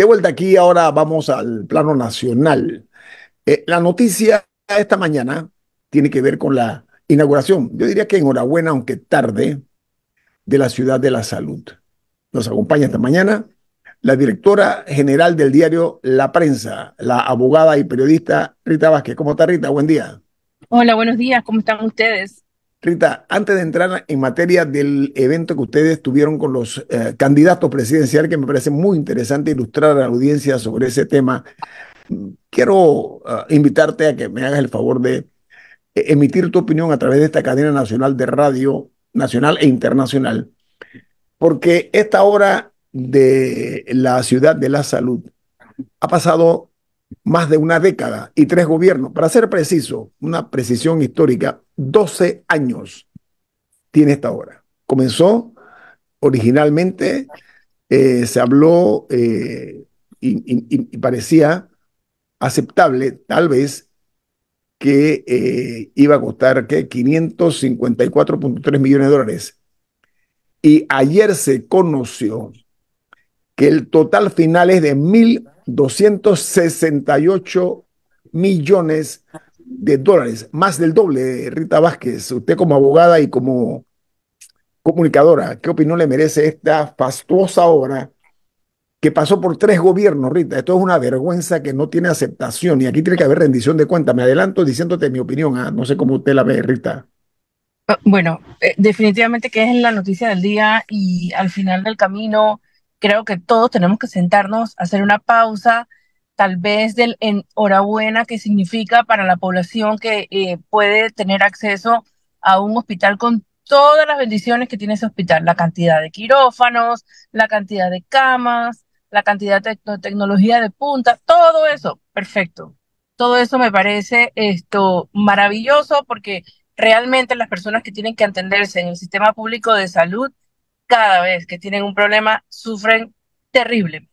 De vuelta aquí, ahora vamos al plano nacional. Eh, la noticia esta mañana tiene que ver con la inauguración, yo diría que enhorabuena, aunque tarde, de la Ciudad de la Salud. Nos acompaña esta mañana la directora general del diario La Prensa, la abogada y periodista Rita Vázquez. ¿Cómo está Rita? Buen día. Hola, buenos días. ¿Cómo están ustedes? Rita, antes de entrar en materia del evento que ustedes tuvieron con los eh, candidatos presidenciales, que me parece muy interesante ilustrar a la audiencia sobre ese tema, quiero eh, invitarte a que me hagas el favor de eh, emitir tu opinión a través de esta cadena nacional de radio nacional e internacional, porque esta hora de la ciudad de la salud ha pasado más de una década y tres gobiernos. Para ser preciso, una precisión histórica, 12 años tiene esta obra. Comenzó originalmente, eh, se habló eh, y, parecía aceptable, tal vez, que eh, iba a costar 554.3 millones de dólares. Y ayer se conoció que el total final es de mil 268 millones de dólares, más del doble, Rita Vázquez. Usted como abogada y como comunicadora, ¿qué opinión le merece esta fastuosa obra que pasó por tres gobiernos, Rita? Esto es una vergüenza que no tiene aceptación y aquí tiene que haber rendición de cuentas. Me adelanto diciéndote mi opinión, ¿ah? no sé cómo usted la ve, Rita. Ah, bueno, eh, definitivamente que es la noticia del día y al final del camino creo que todos tenemos que sentarnos, hacer una pausa, tal vez del enhorabuena que significa para la población que eh, puede tener acceso a un hospital con todas las bendiciones que tiene ese hospital, la cantidad de quirófanos, la cantidad de camas, la cantidad de tecnología de punta, todo eso, perfecto. Todo eso me parece esto maravilloso porque realmente las personas que tienen que atenderse en el sistema público de salud cada vez que tienen un problema sufren terriblemente.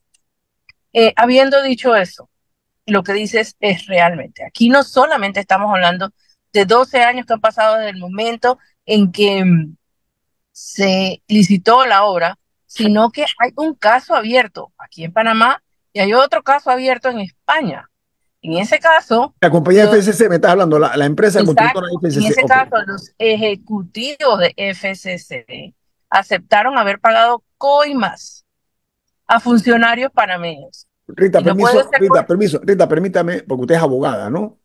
Eh, habiendo dicho eso, lo que dices es realmente, aquí no solamente estamos hablando de 12 años que han pasado desde el momento en que mm, se licitó la obra, sino que hay un caso abierto aquí en Panamá y hay otro caso abierto en España. En ese caso... La compañía de FCC, me estás hablando, la, empresa de FCC. En ese caso, los ejecutivos de FCC aceptaron haber pagado coimas a funcionarios panameños. Rita, permiso, permítame, porque usted es abogada, ¿no?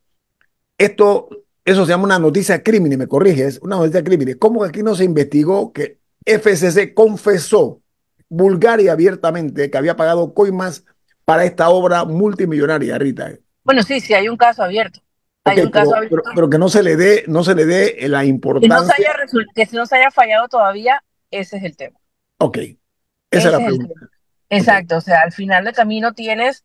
Esto, eso se llama una noticia de crímenes, me corriges, una noticia de crímenes. ¿Cómo aquí no se investigó que FCC confesó vulgar y abiertamente que había pagado coimas para esta obra multimillonaria, Rita? Bueno, sí, sí, hay un caso abierto. hay un pero, caso abierto. Pero, que no se le dé, no se le dé la importancia. Que no se haya, no se haya fallado todavía ese es el tema. Ok, esa es la pregunta. Exacto, o sea, al final del camino tienes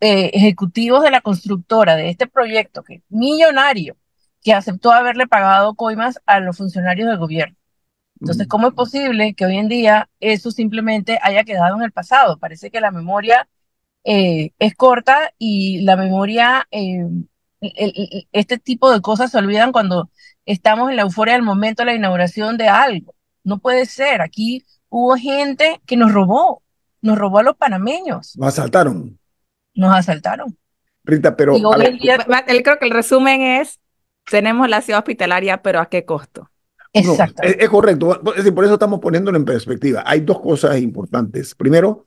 eh, ejecutivos de la constructora de este proyecto, que millonario, que aceptó haberle pagado coimas a los funcionarios del gobierno. Entonces, mm. ¿cómo es posible que hoy en día eso simplemente haya quedado en el pasado? Parece que la memoria eh, es corta y la memoria, eh, este tipo de cosas se olvidan cuando estamos en la euforia del momento de la inauguración de algo no puede ser, aquí hubo gente que nos robó, nos robó a los panameños. Nos asaltaron. Nos asaltaron. Rita, pero... él creo que el resumen es, tenemos la ciudad hospitalaria, pero ¿a qué costo? Exacto. es, correcto. por eso estamos poniéndolo en perspectiva. Hay dos cosas importantes. Primero,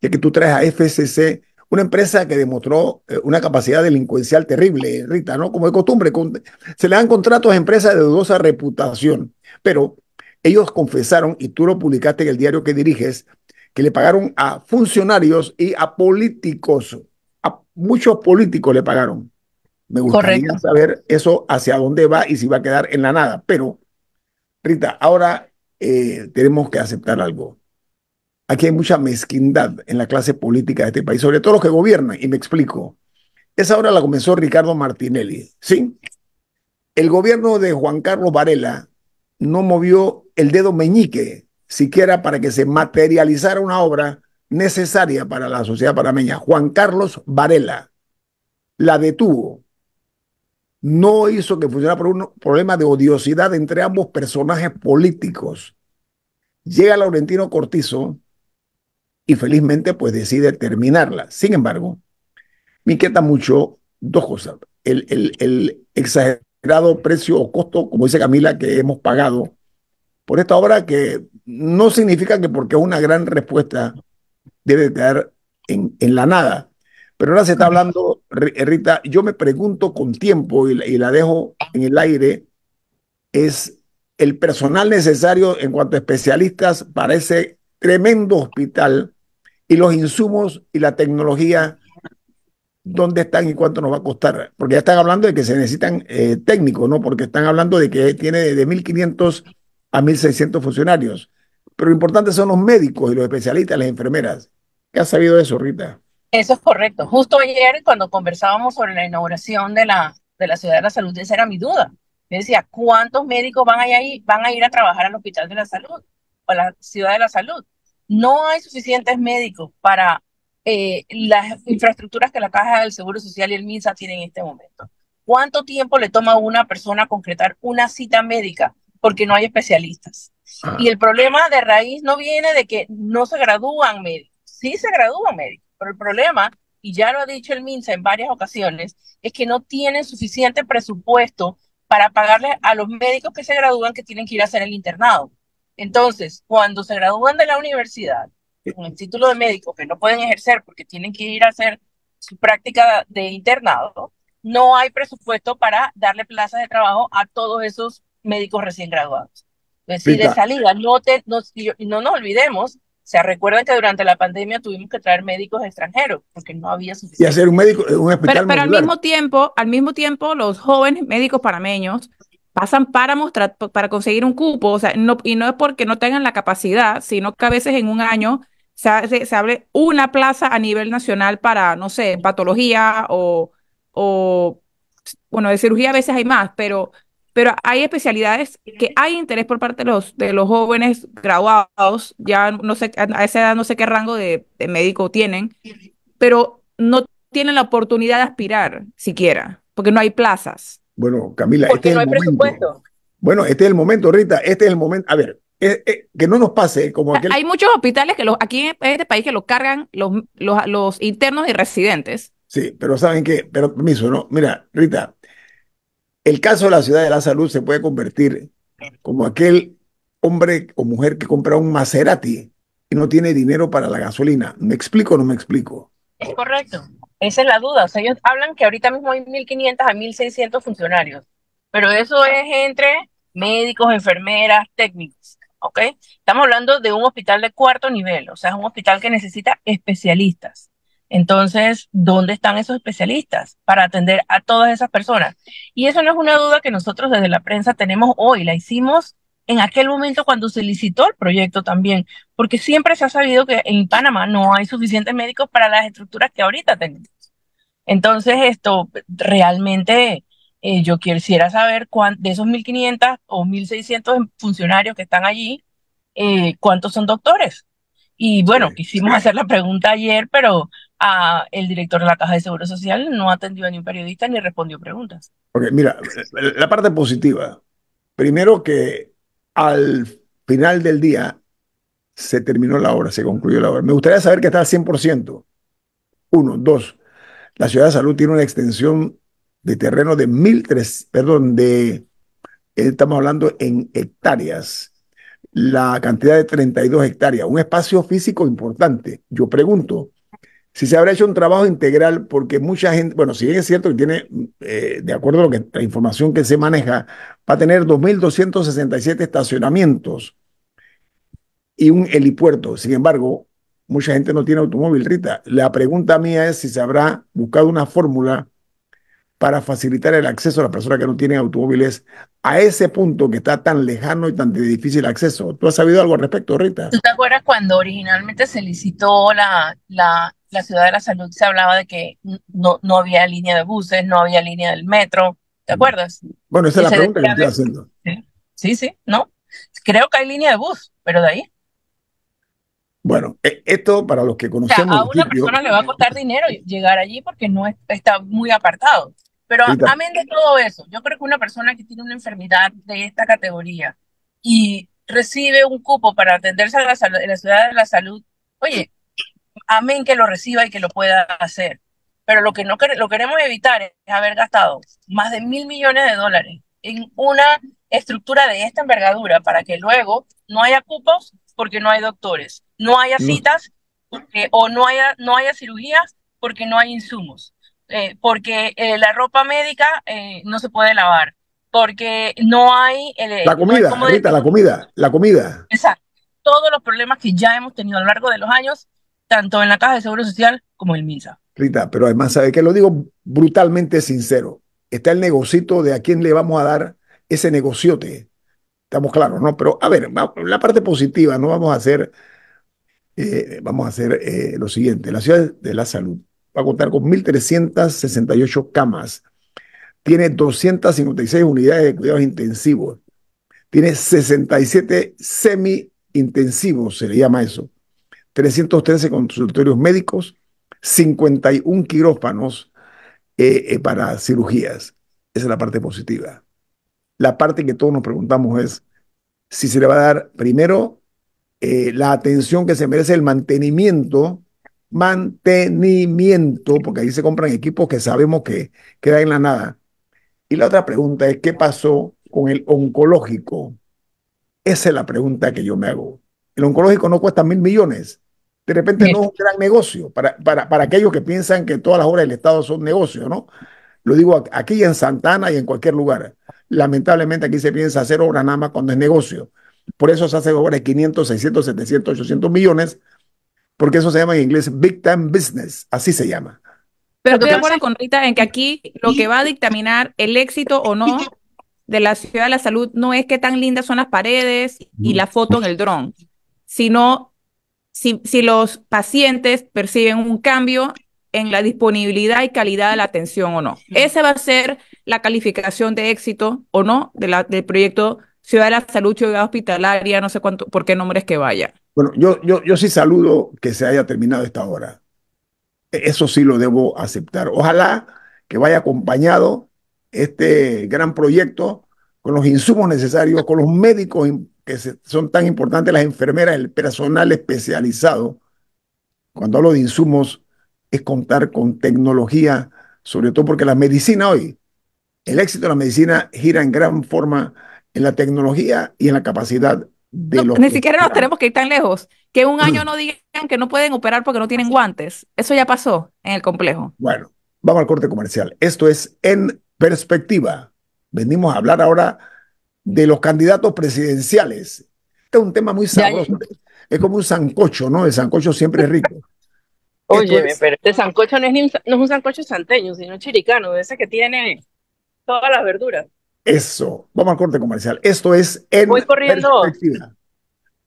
ya que tú traes a FCC, una empresa que demostró eh, una capacidad delincuencial terrible, Rita, ¿no? Como de costumbre, se le dan contratos a empresas de dudosa reputación, pero ellos confesaron, y tú lo publicaste en el diario que diriges, que le pagaron a funcionarios y a políticos. A muchos políticos le pagaron. Me gustaría saber eso hacia dónde va y si va a quedar en la nada. Pero, Rita, ahora eh, tenemos que aceptar algo. Aquí hay mucha mezquindad en la clase política de este país, sobre todo los que gobiernan, y me explico. Esa obra la comenzó Ricardo Martinelli, ¿sí? El gobierno de Juan Carlos Varela no movió el dedo meñique, siquiera para que se materializara una obra necesaria para la sociedad panameña. Juan Carlos Varela la detuvo. No hizo que funcionara por un problema de odiosidad entre ambos personajes políticos. Llega Laurentino Cortizo y felizmente pues decide terminarla. Sin embargo, me inquieta mucho dos cosas. El, el exagerado precio o costo, como dice Camila, que hemos pagado por esta obra que no significa que porque es una gran respuesta debe quedar en, la nada. Pero ahora se está hablando, eh, Rita, yo me pregunto con tiempo y la, dejo en el aire, es el personal necesario en cuanto a especialistas para ese tremendo hospital y los insumos y la tecnología, dónde están y cuánto nos va a costar. Porque ya están hablando de que se necesitan eh, técnicos, ¿no? Porque están hablando de que tiene de 1.500 a 1.600 funcionarios. Pero lo importante son los médicos y los especialistas, las enfermeras. ¿Qué ha sabido de eso, Rita? Eso es correcto. Justo ayer, cuando conversábamos sobre la inauguración de la, de la Ciudad de la Salud, esa era mi duda. Me decía, ¿cuántos médicos van a, ir, a a trabajar al Hospital de la Salud o a la Ciudad de la Salud? No hay suficientes médicos para eh, las infraestructuras que la Caja del Seguro Social y el MINSA tienen en este momento. ¿Cuánto tiempo le toma a una persona concretar una cita médica porque no hay especialistas. Ah. Y el problema de raíz no viene de que no se gradúan médicos, sí se gradúan médicos, pero el problema, y ya lo ha dicho el MINSA en varias ocasiones, es que no tienen suficiente presupuesto para pagarle a los médicos que se gradúan que tienen que ir a hacer el internado. Entonces, cuando se gradúan de la universidad con el título de médico que no pueden ejercer porque tienen que ir a hacer su práctica de internado, no hay presupuesto para darle plazas de trabajo a todos esos médicos recién graduados. Es decir, de salida, no, te, no, nos olvidemos se recuerden que durante la pandemia tuvimos que traer médicos extranjeros porque no había suficiente. Y hacer un médico, un Pero, pero al mismo tiempo, al mismo tiempo, los jóvenes médicos panameños pasan para mostrar, para conseguir un cupo, o sea, no, y no es porque no tengan la capacidad, sino que a veces en un año se, se abre una plaza a nivel nacional para, no sé, patología o, o, bueno, de cirugía a veces hay más, pero pero hay especialidades que hay interés por parte de los, de los jóvenes graduados, ya no sé, a esa edad no sé qué rango de, médico tienen, pero no tienen la oportunidad de aspirar siquiera, porque no hay plazas. Bueno, Camila, este es el Bueno, este es el momento, Rita, este es el momento. A ver, eh, eh, que no nos pase eh, como aquel... Hay muchos hospitales que los, aquí en este país que los cargan los, los, internos y residentes. Sí, pero ¿saben qué? Pero permiso, ¿no? Mira, Rita, el caso de la ciudad de la salud se puede convertir como aquel hombre o mujer que compra un Maserati y no tiene dinero para la gasolina. ¿Me explico o no me explico? Es correcto. Esa es la duda. O sea, ellos hablan que ahorita mismo hay 1.500 a 1.600 funcionarios, pero eso es entre médicos, enfermeras, técnicos. ¿Ok? Estamos hablando de un hospital de cuarto nivel, o sea, es un hospital que necesita especialistas. Entonces, ¿dónde están esos especialistas para atender a todas esas personas? Y eso no es una duda que nosotros desde la prensa tenemos hoy, la hicimos en aquel momento cuando se licitó el proyecto también, porque siempre se ha sabido que en Panamá no hay suficientes médicos para las estructuras que ahorita tenemos. Entonces, esto realmente eh, yo quisiera saber de esos 1.500 o 1.600 funcionarios que están allí, eh, cuántos son doctores y bueno, quisimos hacer la pregunta ayer, pero a ah, el director de la Caja de Seguro Social no atendió a ningún periodista ni respondió preguntas. Ok, mira, la parte positiva. Primero que al final del día se terminó la hora, se concluyó la hora. Me gustaría saber que está al 100%. Uno, dos, la Ciudad de Salud tiene una extensión de terreno de mil tres, perdón, de, estamos hablando en hectáreas, la cantidad de 32 hectáreas, un espacio físico importante. Yo pregunto si se habrá hecho un trabajo integral, porque mucha gente, bueno, si es cierto que tiene, eh, de acuerdo a lo que, la información que se maneja, va a tener 2.267 estacionamientos y un helipuerto. Sin embargo, mucha gente no tiene automóvil, Rita. La pregunta mía es si se habrá buscado una fórmula para facilitar el acceso a las personas que no tienen automóviles a ese punto que está tan lejano y tan de difícil acceso. ¿Tú has sabido algo al respecto, Rita? ¿Tú te acuerdas cuando originalmente se licitó la, la, ciudad de la salud? Se hablaba de que no, no había línea de buses, no había línea del metro. ¿Te mm. acuerdas? Bueno, esa es la pregunta que estoy haciendo. ¿Sí? sí, no. Creo que hay línea de bus, pero de ahí. Bueno, e, esto para los que conocemos. a una persona le va a costar dinero llegar allí porque no está muy apartado. Pero amén de todo eso, yo creo que una persona que tiene una enfermedad de esta categoría y recibe un cupo para atenderse a la, en la ciudad de la salud, oye, amén que lo reciba y que lo pueda hacer. Pero lo que no lo queremos evitar es haber gastado más de mil millones de dólares en una estructura de esta envergadura para que luego no haya cupos porque no hay doctores, no haya citas eh, o no haya, no haya cirugías porque no hay insumos. Eh, porque eh, la ropa médica eh, no se puede lavar, porque no hay... la comida, la comida, la comida. Exacto. Todos los problemas que ya hemos tenido a lo largo de los años, tanto en la Caja de Seguro Social como en MISA. Rita, pero además, ¿sabe qué? Lo digo brutalmente sincero. Está el negocito de a quién le vamos a dar ese negociote. Estamos claros, ¿no? Pero a ver, la parte positiva, ¿no? Vamos a hacer, vamos a hacer lo siguiente. La ciudad de la salud va a contar con 1.368 camas. Tiene 256 unidades de cuidados intensivos. Tiene 67 semi-intensivos, se le llama eso. 313 consultorios médicos, 51 quirófanos eh, eh, para cirugías. Esa es la parte positiva. La parte que todos nos preguntamos es si se le va a dar primero eh, la atención que se merece el mantenimiento mantenimiento, porque ahí se compran equipos que sabemos que quedan en la nada. Y la otra pregunta es, ¿qué pasó con el oncológico? Esa es la pregunta que yo me hago. El oncológico no cuesta mil millones. De repente no es un gran negocio para, para, para aquellos que piensan que todas las obras del Estado son negocios, ¿no? Lo digo aquí en Santana y en cualquier lugar. Lamentablemente aquí se piensa hacer obra nada más cuando es negocio. Por eso se hace obras de 500, 600, 700, 800 millones porque eso se llama en inglés Big Time Business, así se llama. Pero estoy de acuerdo con Rita en que aquí lo que va a dictaminar el éxito o no de la ciudad de la salud no es qué tan lindas son las paredes y la foto en el dron, sino si, los pacientes perciben un cambio en la disponibilidad y calidad de la atención o no. Esa va a ser la calificación de éxito o no de la, del proyecto Ciudad de la Salud, Ciudad Hospitalaria, no sé cuánto, por qué nombres que vaya. Bueno, yo, yo, yo sí saludo que se haya terminado esta hora. E, eso sí lo debo aceptar. Ojalá que vaya acompañado este gran proyecto con los insumos necesarios, con los médicos que son tan importantes, las enfermeras, el personal especializado. Cuando hablo de insumos, es contar con tecnología, sobre todo porque la medicina hoy, el éxito de la medicina gira en gran forma en la tecnología y en la capacidad ni siquiera nos tenemos que ir tan lejos. Que un año mm. no digan que no pueden operar porque no tienen guantes. Eso ya pasó en el complejo. Bueno, vamos al corte comercial. Esto es En Perspectiva. Venimos a hablar ahora de los candidatos presidenciales. Este es un tema muy sabroso. Es como un sancocho, ¿no? El sancocho siempre es rico. Oye, pero este sancocho no es, un, no es sancocho santeño, sino chiricano, ese que tiene todas las verduras. Eso, vamos al corte comercial. Esto es en corriendo. Perspectiva.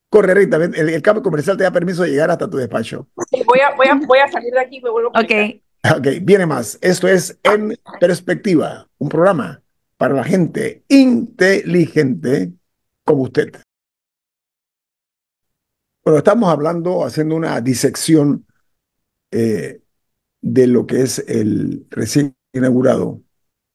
Corre, Rita, el, el, cambio comercial te da permiso de llegar hasta tu despacho. voy, a, salir de aquí me vuelvo a Ok. Ok, viene más. Esto es En Perspectiva, un programa para la gente inteligente como usted. Bueno, estamos hablando, haciendo una disección eh, de lo que es el recién inaugurado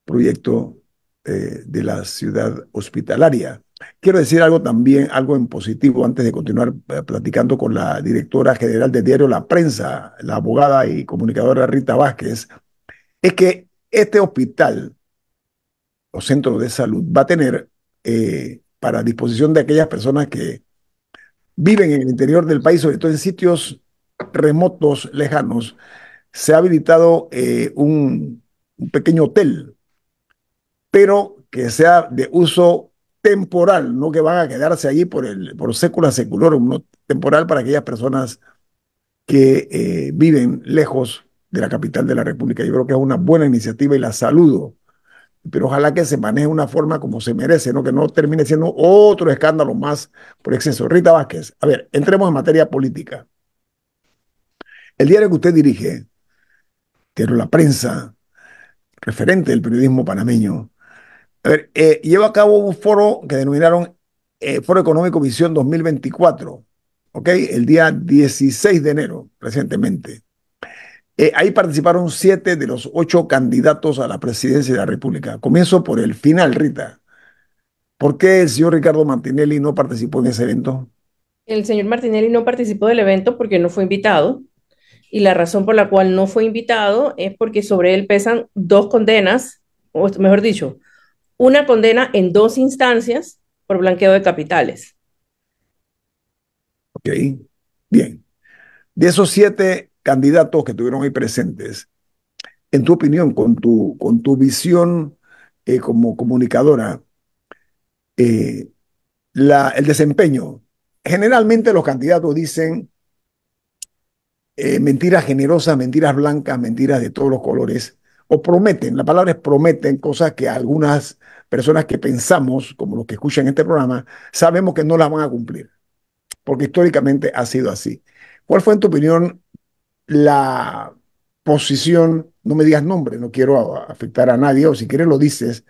proyecto eh, de la ciudad hospitalaria. Quiero decir algo también, algo en positivo, antes de continuar eh, platicando con la directora general del diario La Prensa, la abogada y comunicadora Rita Vázquez, es que este hospital o centro de salud va a tener eh, para disposición de aquellas personas que viven en el interior del país, sobre todo en sitios remotos, lejanos, se ha habilitado un pequeño hotel pero que sea de uso temporal, no que van a quedarse allí por, el, por sécula secular, no temporal para aquellas personas que eh, viven lejos de la capital de la República. Yo creo que es una buena iniciativa y la saludo, pero ojalá que se maneje de una forma como se merece, ¿no? que no termine siendo otro escándalo más por exceso. Rita Vázquez, a ver, entremos en materia política. El diario que usted dirige, que la prensa, referente del periodismo panameño, a ver, eh, lleva a cabo un foro que denominaron eh, Foro Económico Visión 2024, ¿ok? El día 16 de enero, recientemente. Eh, ahí participaron siete de los ocho candidatos a la presidencia de la República. Comienzo por el final, Rita. ¿Por qué el señor Ricardo Martinelli no participó en ese evento? El señor Martinelli no participó del evento porque no fue invitado. Y la razón por la cual no fue invitado es porque sobre él pesan dos condenas, o mejor dicho, una condena en dos instancias por blanqueo de capitales. Ok, bien. De esos siete candidatos que estuvieron ahí presentes, en tu opinión, con tu, con tu visión eh, como comunicadora, eh, el desempeño. Generalmente los candidatos dicen eh, mentiras generosas, mentiras blancas, mentiras de todos los colores, o prometen, la palabra es prometen cosas que algunas personas que pensamos, como los que escuchan este programa, sabemos que no las van a cumplir, porque históricamente ha sido así. ¿Cuál fue, en tu opinión, la posición, no me digas nombre, no quiero afectar a nadie, o si quieres lo dices,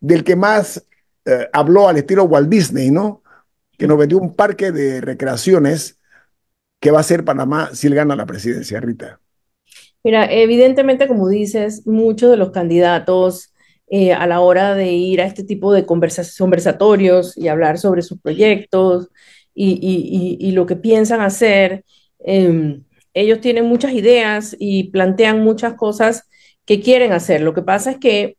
del que más eh, habló al estilo Walt Disney, ¿no? Que nos vendió un parque de recreaciones que va a ser Panamá si él gana la presidencia, Rita. Mira, evidentemente, como dices, muchos de los candidatos eh, a la hora de ir a este tipo de conversatorios y hablar sobre sus proyectos y, lo que piensan hacer. Em, ellos tienen muchas ideas y plantean muchas cosas que quieren hacer. Lo que pasa es que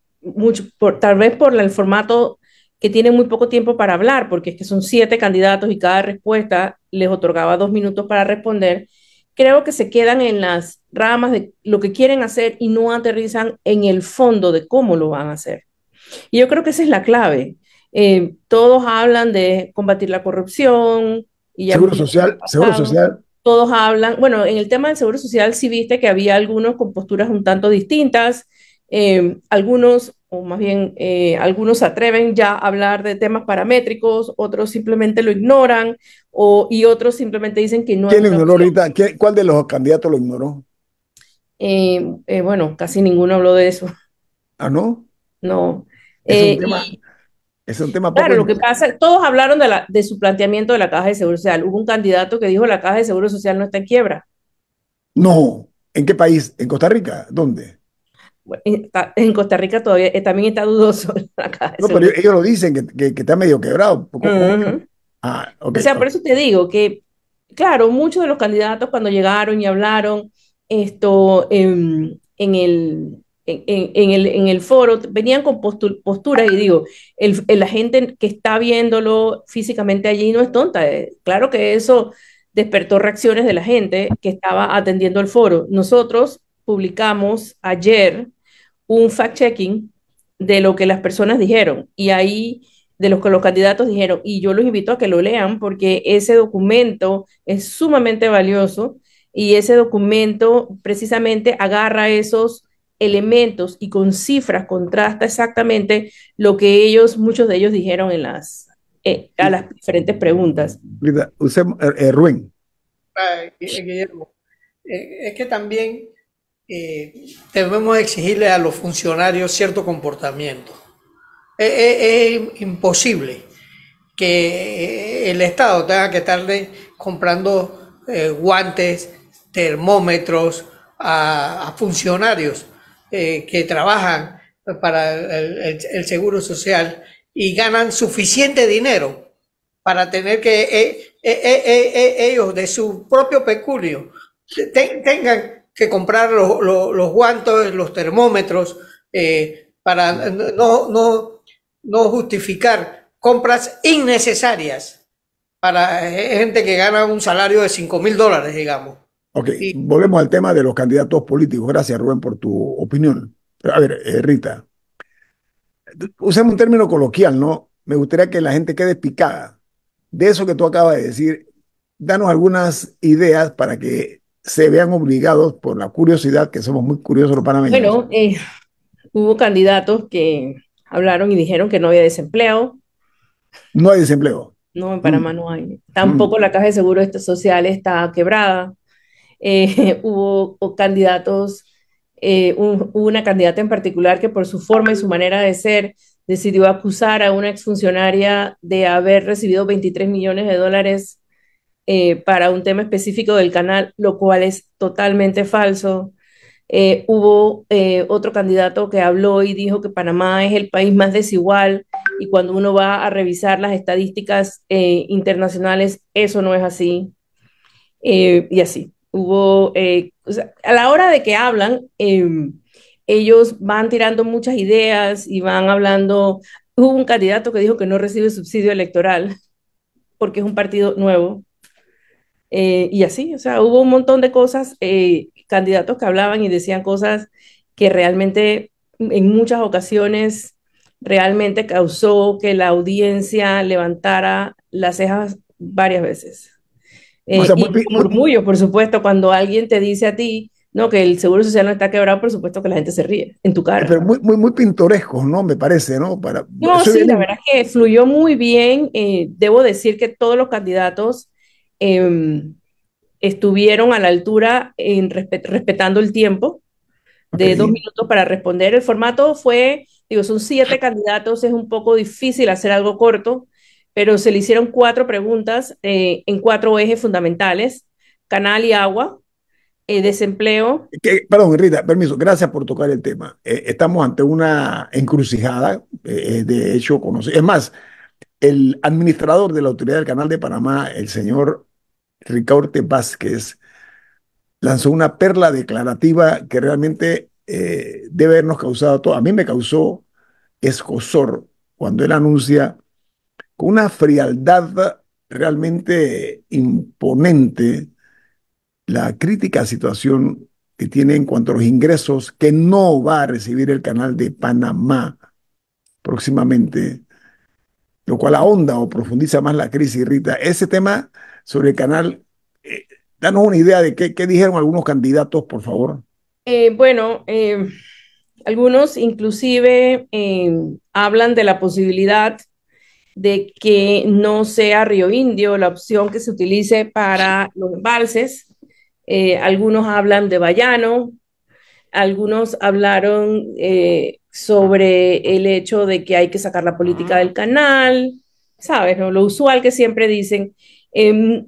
tal vez por el formato que tienen muy poco tiempo para hablar, porque es que son siete candidatos y cada respuesta les otorgaba dos minutos para responder creo que se quedan en las ramas de lo que quieren hacer y no aterrizan en el fondo de cómo lo van a hacer. Y yo creo que esa es la clave. Eh, todos hablan de combatir la corrupción. Y seguro social, seguro social. Todos hablan, bueno, en el tema del seguro social sí viste que había algunos con posturas un tanto distintas, eh, algunos, o más bien, eh, algunos atreven ya a hablar de temas paramétricos, otros simplemente lo ignoran o, y otros simplemente dicen que no. ¿Quién ignoró ahorita? ¿Cuál de los candidatos lo ignoró? Eh, eh, bueno, casi ninguno habló de eso. ¿Ah, no? No. Es un tema... claro, lo que pasa, todos hablaron de, la, de su planteamiento de la Caja de Seguro Social. Hubo un candidato que dijo la Caja de Seguro Social no está en quiebra. No, ¿en qué país? ¿En Costa Rica? ¿Dónde? en Costa Rica todavía eh, también está dudoso. no, pero ellos lo dicen, que, está medio quebrado. Ah, o sea, por eso te digo que, claro, muchos de los candidatos cuando llegaron y hablaron esto em, en, el, en, el, en el foro, venían con posturas y digo, el, la gente que está viéndolo físicamente allí no es tonta. Eh, claro que eso despertó reacciones de la gente que estaba atendiendo el foro. Nosotros publicamos ayer un fact-checking de lo que las personas dijeron y ahí de lo que los candidatos dijeron. Y yo los invito a que lo lean porque ese documento es sumamente valioso y ese documento precisamente agarra esos elementos y con cifras contrasta exactamente lo que ellos, muchos de ellos dijeron en las, eh, a las diferentes preguntas. Eh, eh, es que también eh, debemos exigirle a los funcionarios cierto comportamiento. Es, imposible que eh, el Estado tenga que estarle comprando eh, guantes, termómetros a, funcionarios que trabajan para el, Seguro Social y ganan suficiente dinero para tener que ellos de su propio peculio tengan que comprar los, los guantes, los termómetros, eh, para no, no, justificar compras innecesarias para eh, gente que gana un salario de 5 mil dólares, digamos. Ok, volvemos al tema de los candidatos políticos. Gracias, Rubén, por tu opinión. a ver, eh, Rita, usemos un término coloquial, ¿no? Me gustaría que la gente quede picada. De eso que tú acabas de decir, danos algunas ideas para que se vean obligados por la curiosidad, que somos muy curiosos los panameños. Bueno, eh, hubo candidatos que hablaron y dijeron que no había desempleo. No hay desempleo. No, en Panamá mm. no hay. Tampoco mm. la caja de seguros social está quebrada. Eh, hubo candidatos, eh, una candidata en particular que por su forma y su manera de ser decidió acusar a una exfuncionaria de haber recibido 23 millones de dólares eh, para un tema específico del canal, lo cual es totalmente falso. Eh, hubo eh, otro candidato que habló y dijo que Panamá es el país más desigual y cuando uno va a revisar las estadísticas internacionales, eso no es así. y así, hubo, a la hora de que hablan, em, ellos van tirando muchas ideas y van hablando. Hubo un candidato que dijo que no recibe subsidio electoral porque es un partido nuevo. Eh, y así, o sea, hubo un montón de cosas, eh, candidatos que hablaban y decían cosas que realmente en muchas ocasiones realmente causó que la audiencia levantara las cejas varias veces. Eh, o sea, muy, por supuesto, cuando alguien te dice a ti, no, que el seguro social no está quebrado, por supuesto que la gente se ríe en tu cara. Pero muy, muy, muy pintorescos, ¿no? Me parece, ¿no? Para, no, sí, la verdad que fluyó muy bien. Eh, debo decir que todos los candidatos Em, estuvieron a la altura en respetando el tiempo de dos minutos para responder. El formato fue, digo, son siete candidatos, es un poco difícil hacer algo corto, pero se le hicieron cuatro preguntas eh, en cuatro ejes fundamentales, canal y agua, eh, desempleo. Que, perdón, Rita, permiso, gracias por tocar el tema. Eh, estamos ante una encrucijada, de hecho, conoce. Es más, el administrador de la Autoridad del Canal de Panamá, el señor Ricardo Vázquez, lanzó una perla declarativa que realmente eh, debe habernos causado todo. A mí me causó escosor cuando él anuncia con una frialdad realmente imponente la crítica situación que tiene en cuanto a los ingresos que no va a recibir el canal de Panamá próximamente, lo cual ahonda o profundiza más la crisis, Rita. Ese tema sobre el canal. Eh, danos una idea de qué, dijeron algunos candidatos, por favor. Eh, bueno, eh, algunos inclusive hablan de la posibilidad de que no sea Río Indio la opción que se utilice para los embalses. algunos hablan de Bayano, algunos hablaron sobre el hecho de que hay que sacar la política ah. del canal, ¿sabes? Lo usual que siempre dicen. Em,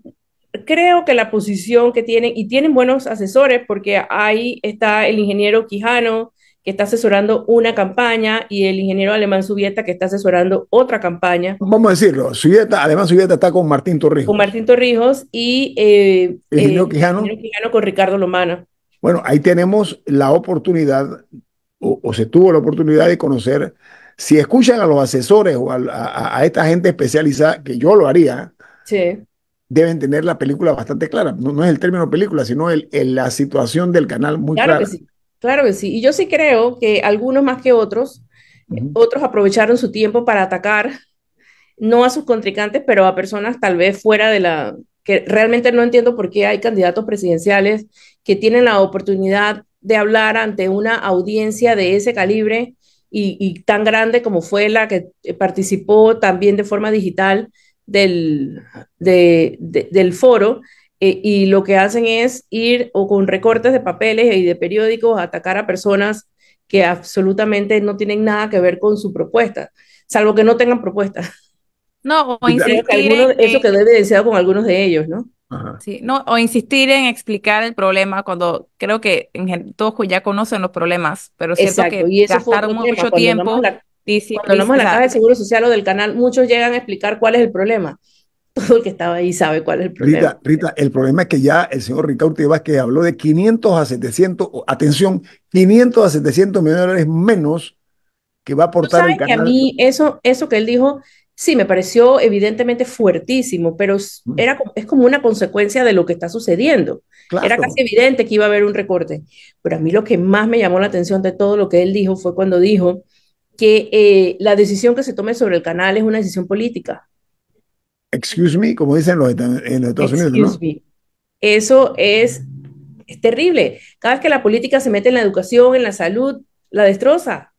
creo que la posición que tienen, y tienen buenos asesores, porque ahí está el ingeniero Quijano, que está asesorando una campaña, y el ingeniero alemán Subieta, que está asesorando otra campaña. Vamos a decirlo, Subieta, alemán Subieta está con Martín Torrijos. Con Martín Torrijos y eh, eh, el ingeniero, Quijano. con Ricardo Lomana. Bueno, ahí tenemos la oportunidad, o, se tuvo la oportunidad de conocer, si escuchan a los asesores o a, a, a esta gente especializada, que yo lo haría, sí deben tener la película bastante clara. No, no es el término película, sino el, la situación del canal muy claro clara. claro que sí. Y yo sí creo que algunos más que otros, eh, otros aprovecharon su tiempo para atacar, no a sus contrincantes, pero a personas tal vez fuera de la que realmente no entiendo por qué hay candidatos presidenciales que tienen la oportunidad de hablar ante una audiencia de ese calibre y tan grande como fue la que eh, participó también de forma digital del, del foro eh, y lo que hacen es ir o con recortes de papeles y de periódicos a atacar a personas que absolutamente no tienen nada que ver con su propuesta, salvo que no tengan propuesta No, o insistir en, Eso quedó evidenciado con algunos de ellos, ¿no? Sí, no, o insistir en explicar el problema cuando creo que en, todos ya conocen los problemas, pero es cierto que gastaron mucho tiempo Dice, Cuando hablamos de la de seguro social o del canal, muchos llegan a explicar cuál es el problema. Todo el que estaba ahí sabe cuál es el problema. Rita, el problema es que ya el señor Ricardo que habló de 500 a 700, atención, 500 a 700 millones de dólares menos que va a aportar el canal. a mí eso, eso que él dijo, sí, me pareció evidentemente fuertísimo, pero mm. era, es como una consecuencia de lo que está sucediendo. Era casi evidente que iba a haber un recorte. Pero a mí lo que más me llamó la atención de todo lo que él dijo fue cuando dijo que eh, la decisión que se tome sobre el canal es una decisión política. Excuse me, como dicen los, en los Estados Unidos. Me. Eso es, es terrible. Cada vez que la política se mete en la educación, en la salud, la destroza.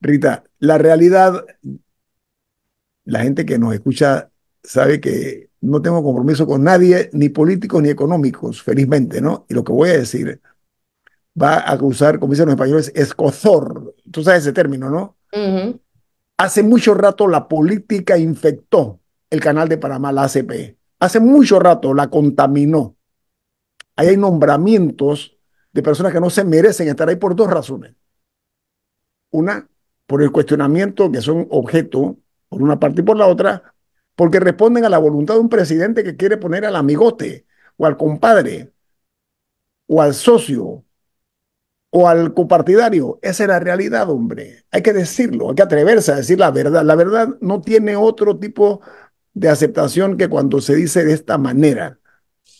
Rita, la realidad, la gente que nos escucha sabe que no tengo compromiso con nadie, ni políticos ni económicos, felizmente, ¿no? Y lo que voy a decir va a acusar, como dicen los españoles, escozor. Tú sabes ese término, ¿no? Hace mucho rato la política infectó el canal de Panamá, la ACP. Hace mucho rato la contaminó. Ahí hay nombramientos de personas que no se merecen estar ahí por dos razones. Una, por el cuestionamiento que son objeto, por una parte y por la otra, porque responden a la voluntad de un presidente que quiere poner al amigote o al compadre o al socio al copartidario. Esa es la realidad, hombre. Hay que decirlo, hay que atreverse a decir la verdad. La verdad no tiene otro tipo de aceptación que cuando se dice de esta manera.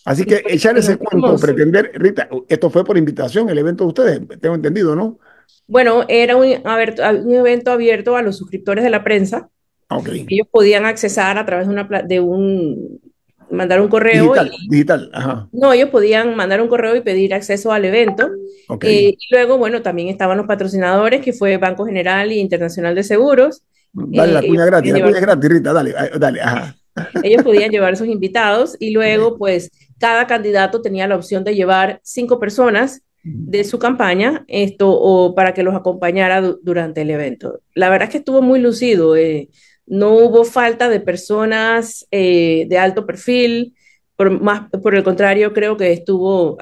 Así que echar ese cuento, pretender, Rita, esto fue por invitación, el evento de ustedes, tengo entendido, ¿no? Bueno, era un, evento abierto a los suscriptores de la prensa. Ah, ellos podían accesar a través de, una, de un mandar un correo. Digital, y, digital. Ajá. No, ellos podían mandar un correo y pedir acceso al evento. Eh, y luego, bueno, también estaban los patrocinadores, que fue Banco General e Internacional de Seguros. Dale, la eh, cuña gratis, la cuña gratis, Rita, dale, dale, ajá. Ellos podían llevar sus invitados y luego, pues, cada candidato tenía la opción de llevar cinco personas de su campaña, esto, o para que los acompañara durante el evento. La verdad es que estuvo muy lucido. Eh, no hubo falta de personas eh, de alto perfil, por, más, por el contrario, creo que estuvo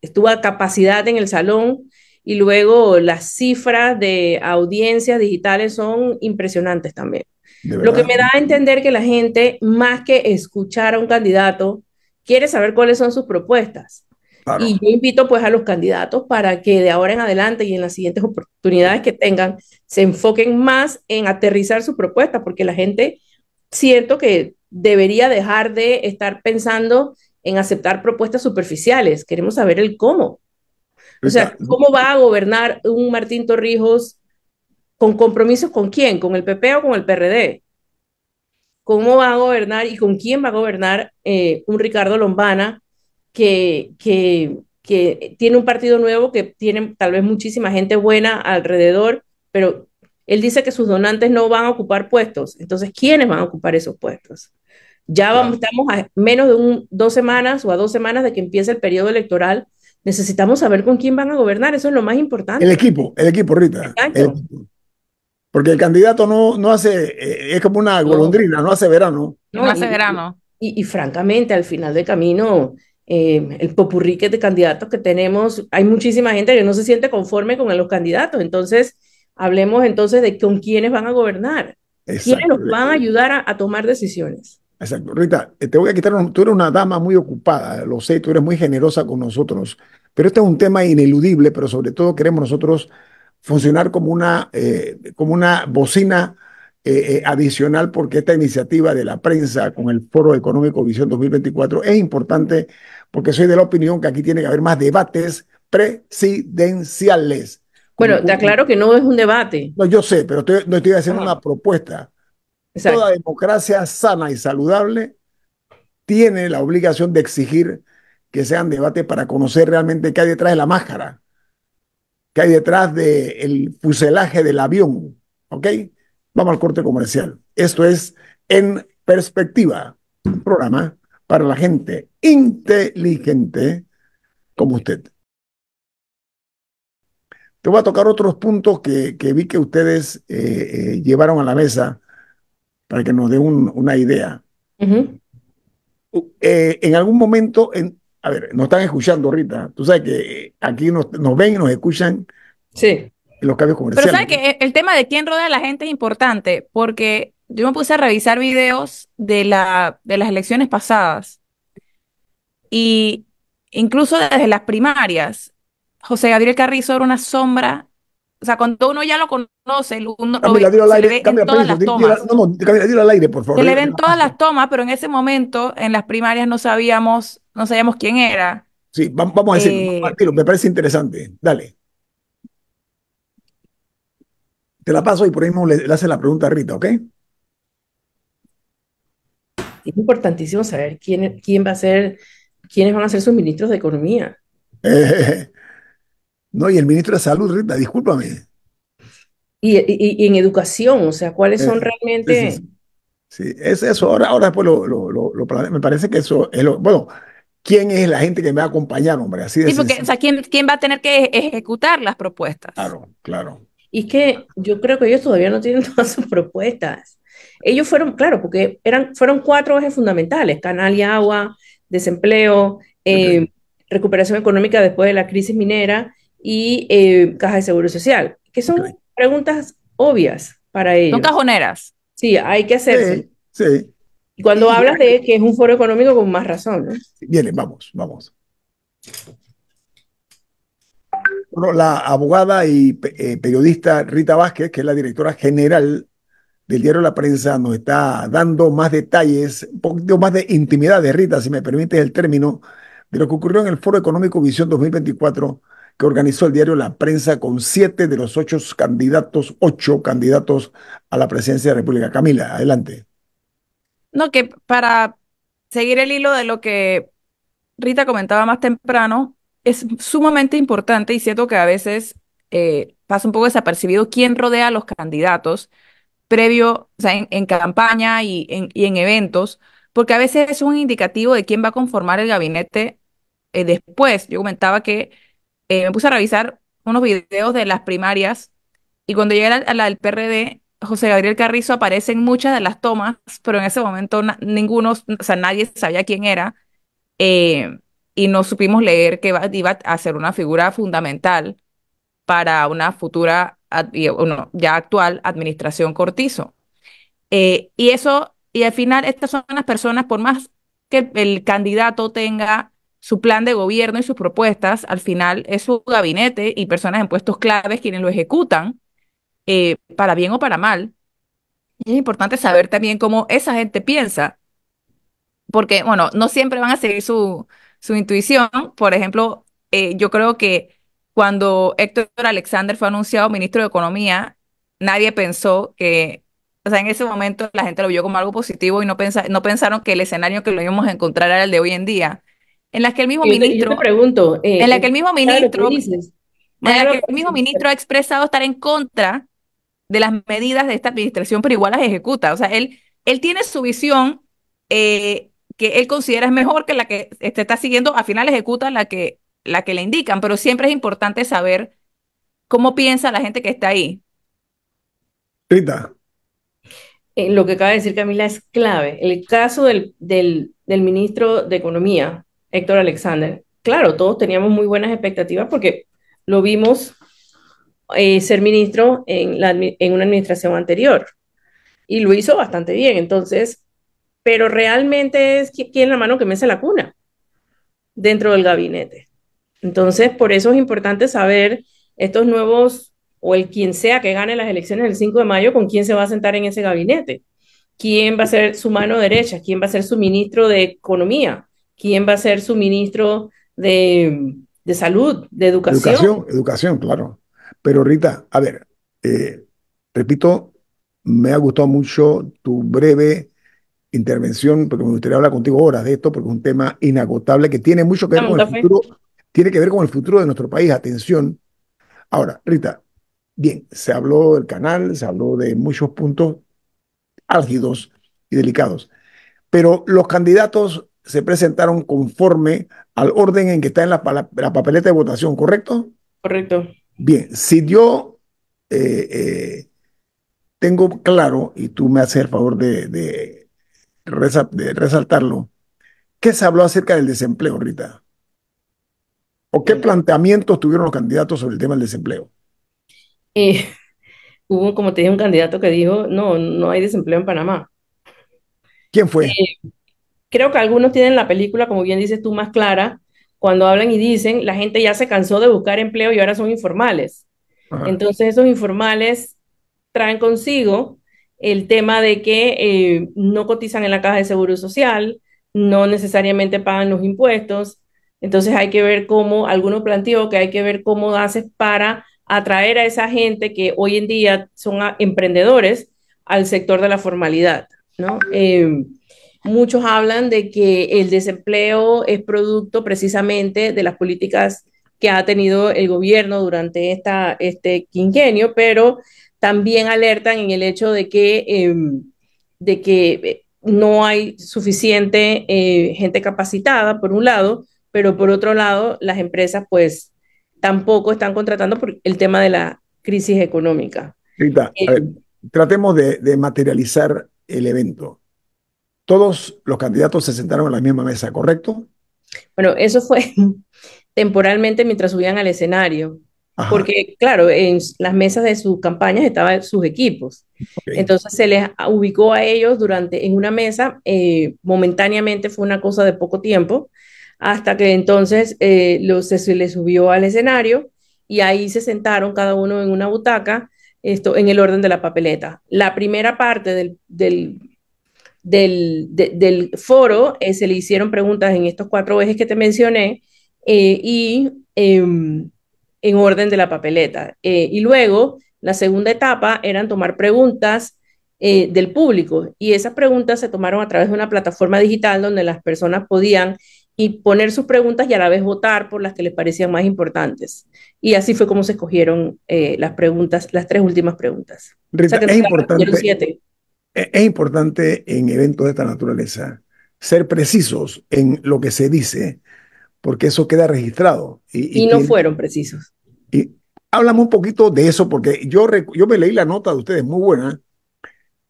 estuvo a capacidad en el salón y luego las cifras de audiencias digitales son impresionantes también. Lo que me da a entender que la gente, más que escuchar a un candidato, quiere saber cuáles son sus propuestas. Y yo invito pues a los candidatos para que de ahora en adelante y en las siguientes oportunidades que tengan, se enfoquen más en aterrizar su propuesta, porque la gente siento que debería dejar de estar pensando en aceptar propuestas superficiales. Queremos saber el cómo. O sea, ¿cómo va a gobernar un Martín Torrijos con compromisos con quién? ¿Con el PP o con el PRD? ¿Cómo va a gobernar y con quién va a gobernar eh, un Ricardo Lombana? que, que, tiene un partido nuevo, que tiene tal vez muchísima gente buena alrededor, pero él dice que sus donantes no van a ocupar puestos. Entonces, ¿quiénes van a ocupar esos puestos? Ya vamos, estamos a menos de un, dos semanas o a dos semanas de que empiece el periodo electoral. Necesitamos saber con quién van a gobernar. Eso es lo más importante. El equipo, el equipo, Rita. Porque el candidato no, no hace, eh, es como una golondrina, no, hace verano. No, hace verano. Y, y, francamente, al final del camino, Em, el popurrí de candidatos que tenemos, hay muchísima gente que no se siente conforme con los candidatos. Entonces, hablemos entonces de con quiénes van a gobernar, quiénes nos van a ayudar a, tomar decisiones. Exacto. Rita, eh, te voy a quitar, tú eres una dama muy ocupada, lo sé, tú eres muy generosa con nosotros, pero este es un tema ineludible, pero sobre todo queremos nosotros funcionar como una, eh, como una bocina eh, adicional porque esta iniciativa de la prensa con el Foro Económico Visión 2024 es importante porque soy de la opinión que aquí tiene que haber más debates presidenciales. Bueno, te aclaro que no es un debate. No, yo sé, pero estoy, no estoy haciendo una propuesta. Toda democracia sana y saludable tiene la obligación de exigir que sean debates para conocer realmente qué hay detrás de la máscara, qué hay detrás del fuselaje del avión. ¿Ok? Vamos al corte comercial. Esto es En Perspectiva, un programa para la gente inteligente como usted. Te voy a tocar otros puntos que, que vi que ustedes eh, eh, llevaron a la mesa para que nos dé una idea. Eh, en algún momento, en, a ver, nos están escuchando Rita, Tú sabes que aquí nos, ven y nos escuchan. Sí. En los cambios comerciales. Pero sabes que el tema de quién rodea a la gente es importante, porque yo me puse a revisar videos de, la, de las elecciones pasadas y incluso desde las primarias, José Gabriel Carrizo era una sombra. O sea, cuando uno ya lo conoce, uno Camila, lo ve, en todas las tomas. al aire, por favor. Se le ven todas las tomas, pero en ese momento, en las primarias, no sabíamos, no sabíamos quién era. Sí, vamos a decir, eh, me parece interesante. Dale. Te la paso y por ahí mismo le, le la pregunta a Rita, ¿ok? es importantísimo saber quién, quién va a ser, quiénes van a ser sus ministros de Economía. no, y el ministro de Salud, Rita, discúlpame. Y, y, en educación, o sea, ¿cuáles son eh, realmente...? Sí, es eso. Ahora, ahora pues, lo, lo, me parece que eso es lo... Bueno, ¿quién es la gente que me va a acompañar, hombre? Así de sí, porque, ¿quién, ¿quién va a tener que e-, ejecutar las propuestas? Claro, claro. Y es que yo creo que ellos todavía no tienen todas sus propuestas. Ellos fueron, claro, porque eran, fueron cuatro ejes fundamentales, canal y agua, desempleo, eh, recuperación económica después de la crisis minera y eh, caja de seguro social, que son preguntas obvias para ellos. Son cajoneras. Sí, hay que hacerse. Sí, Y cuando hablas de que es un foro económico, con más razón. Bien, vamos, vamos. la abogada y eh, periodista Rita Vázquez, que es la directora general del diario La Prensa nos está dando más detalles, un poquito más de intimidad de Rita, si me permites el término, de lo que ocurrió en el Foro Económico Visión 2024 que organizó el diario La Prensa con siete de los ocho candidatos, ocho candidatos a la presidencia de la República. Camila, adelante. No, que para seguir el hilo de lo que Rita comentaba más temprano, es sumamente importante y siento que a veces eh, pasa un poco desapercibido quién rodea a los candidatos previo, o sea, en, campaña y en, eventos, porque a veces es un indicativo de quién va a conformar el gabinete eh, después. Yo comentaba que eh, me puse a revisar unos videos de las primarias y cuando llegué a la, del PRD, José Gabriel Carrizo aparece en muchas de las tomas, pero en ese momento ninguno, o sea, nadie sabía quién era eh, y no supimos leer que iba, iba a ser una figura fundamental para una futura ya actual administración Cortizo. Eh, y eso, y al final estas son las personas, por más que el candidato tenga su plan de gobierno y sus propuestas, al final es su gabinete y personas en puestos claves quienes lo ejecutan, eh, para bien o para mal. Y es importante saber también cómo esa gente piensa, porque, bueno, no siempre van a seguir su, intuición. Por ejemplo, eh, yo creo que cuando Héctor Alexander fue anunciado ministro de Economía, nadie pensó que, o sea, en ese momento la gente lo vio como algo positivo y no, no pensaron que el escenario que lo íbamos a encontrar era el de hoy en día, en la que el mismo ministro... pregunto, eh, en la eh, que el mismo ministro... En la que el mismo ministro ha expresado estar en contra de las medidas de esta administración, pero igual las ejecuta. O sea, él, él tiene su visión eh, que él considera es mejor que la que este, está siguiendo, al final ejecuta la que la que le indican, pero siempre es importante saber cómo piensa la gente que está ahí. Rita. Eh, lo que acaba de decir Camila es clave. El caso del, ministro de Economía, Héctor Alexander, claro, todos teníamos muy buenas expectativas porque lo vimos eh, ser ministro en, la, en una administración anterior y lo hizo bastante bien. Entonces, pero realmente es quien la mano que mece la cuna dentro del gabinete. Entonces, por eso es importante saber estos nuevos, o el quien sea que gane las elecciones del 5 de mayo, con quién se va a sentar en ese gabinete, quién va a ser su mano derecha, quién va a ser su ministro de Economía, quién va a ser su ministro de, de Salud, de Educación. Educación, educación, claro. Pero Rita, a ver, eh, repito, me ha gustado mucho tu breve intervención, porque me gustaría hablar contigo horas de esto, porque es un tema inagotable que tiene mucho que ver con el futuro tiene que ver con el futuro de nuestro país. Atención. Ahora, Rita, bien, se habló del canal, se habló de muchos puntos álgidos y delicados, pero los candidatos se presentaron conforme al orden en que está en la, papeleta de votación, ¿correcto? Correcto. Bien, si yo eh, eh, tengo claro, y tú me haces el favor de, de resaltarlo, ¿qué se habló acerca del desempleo, Rita? ¿O qué eh, planteamientos tuvieron los candidatos sobre el tema del desempleo? Eh, hubo, como te dije, un candidato que dijo, no, no hay desempleo en Panamá. ¿Quién fue? Eh, creo que algunos tienen la película, como bien dices tú, más clara, cuando hablan y dicen, la gente ya se cansó de buscar empleo y ahora son informales. Entonces esos informales traen consigo el tema de que no cotizan en la caja de seguro social, no necesariamente pagan los impuestos, entonces hay que ver cómo, algunos planteó que hay que ver cómo haces para atraer a esa gente que hoy en día son ah, emprendedores al sector de la formalidad, em, muchos hablan de que el desempleo es producto precisamente de las políticas que ha tenido el gobierno durante este quinquenio, pero también alertan en el hecho de que, em, de que eh, no hay suficiente eh, gente capacitada, por un lado, pero por otro lado, las empresas pues tampoco están contratando por el tema de la crisis económica. Eh, tratemos de, materializar el evento. Todos los candidatos se sentaron en la misma mesa, ¿correcto? Bueno, eso fue temporalmente mientras subían al escenario. Porque, claro, en las mesas de sus campañas estaban sus equipos. Entonces se les ubicó a ellos durante, en una mesa, eh, momentáneamente fue una cosa de poco tiempo, hasta que entonces eh, los, se le subió al escenario y ahí se sentaron cada uno en una butaca, esto en el orden de la papeleta. La primera parte del, del, del, del foro eh, se le hicieron preguntas en estos cuatro ejes que te mencioné eh, y em, en orden de la papeleta. y luego, la segunda etapa eran tomar preguntas del público. Y esas preguntas se tomaron a través de una plataforma digital donde las personas podían y poner sus preguntas y a la vez votar por las que les parecían más importantes. Y así fue como se escogieron eh, las preguntas, las tres últimas preguntas. es, importante, e-, es importante en eventos de esta naturaleza ser precisos en lo que se dice, porque eso queda registrado. Y, no fueron precisos. Y háblame un poquito de eso, porque yo, yo me leí la nota de ustedes, muy buena,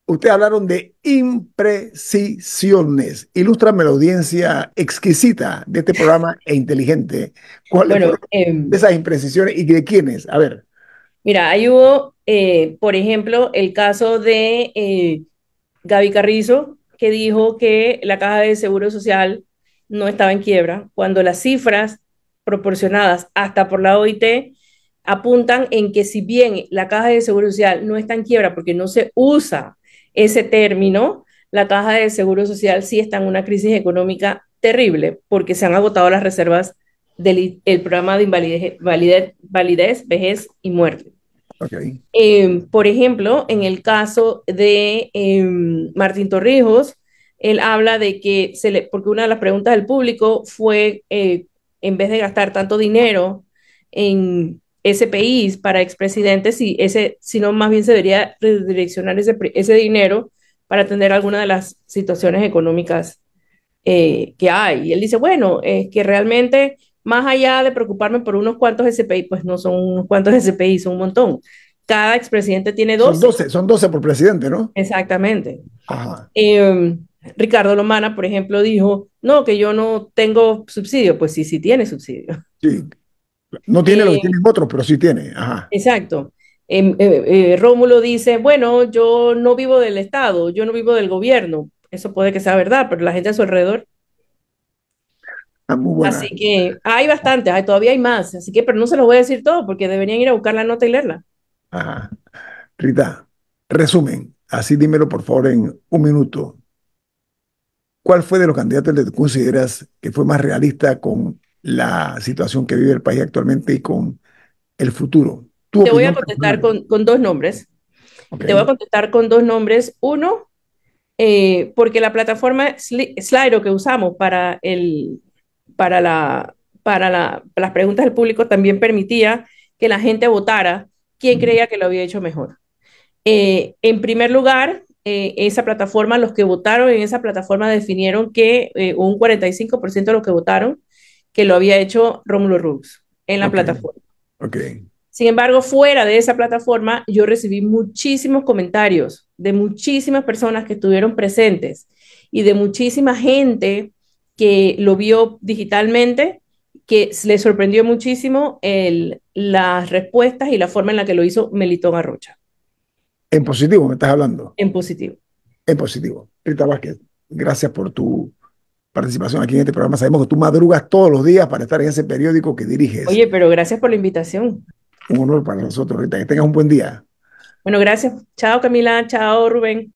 Ustedes hablaron de imprecisiones. Ilústrame la audiencia exquisita de este programa e inteligente. ¿Cuáles em, esas imprecisiones y de quiénes? A ver. Mira, ahí hubo, eh, por ejemplo, el caso de eh, Gaby Carrizo, que dijo que la caja de seguro social no estaba en quiebra, cuando las cifras proporcionadas hasta por la OIT apuntan en que si bien la caja de seguro social no está en quiebra porque no se usa ese término, la caja de seguro social sí está en una crisis económica terrible porque se han agotado las reservas del programa de invalidez, validez, vejez y muerte. Em, por ejemplo, en el caso de em, Martín Torrijos, él habla de que, se le, porque una de las preguntas del público fue, eh, en vez de gastar tanto dinero en SPIs para expresidentes y ese, sino más bien se debería redireccionar ese, dinero para atender alguna de las situaciones económicas eh, que hay. Y él dice, bueno, es que realmente más allá de preocuparme por unos cuantos SPI, pues no son unos cuantos SPI, son un montón. Cada expresidente tiene 12. Son 12, son por presidente, ¿no? Exactamente. Em, Ricardo Lomana, por ejemplo, dijo, no, que yo no tengo subsidio. Pues sí, sí tiene subsidio. Sí, no tiene lo que eh, tienen otros, pero sí tiene. Exacto. Em, eh, eh, Rómulo dice, bueno, yo no vivo del Estado, yo no vivo del gobierno. Eso puede que sea verdad, pero la gente a su alrededor. Ah, así que hay bastante, hay, todavía hay más. Así que, pero no se los voy a decir todo porque deberían ir a buscar la nota y leerla. Ajá. Rita, resumen, así dímelo por favor en un minuto. ¿Cuál fue de los candidatos que tú consideras que fue más realista con la situación que vive el país actualmente y con el futuro. Te voy a contestar con, dos nombres. Te voy a contestar con dos nombres. Uno, eh, porque la plataforma Slido que usamos para, el, para, la, para la, las preguntas del público también permitía que la gente votara quién creía que lo había hecho mejor. Eh, en primer lugar, eh, esa plataforma, los que votaron en esa plataforma definieron que un 45% de los que votaron que lo había hecho Rómulo Rux en la plataforma. Okay. Sin embargo, fuera de esa plataforma, yo recibí muchísimos comentarios de muchísimas personas que estuvieron presentes y de muchísima gente que lo vio digitalmente, que le sorprendió muchísimo las respuestas y la forma en la que lo hizo Melitón Arrocha. En positivo, me estás hablando. En positivo. En positivo. Rita Vázquez, gracias por tu participación aquí en este programa. Sabemos que tú madrugas todos los días para estar en ese periódico que diriges. Oye, pero gracias por la invitación. Un honor para nosotros, ahorita Que tengas un buen día. Bueno, gracias. Chao, Camila. Chao, Rubén.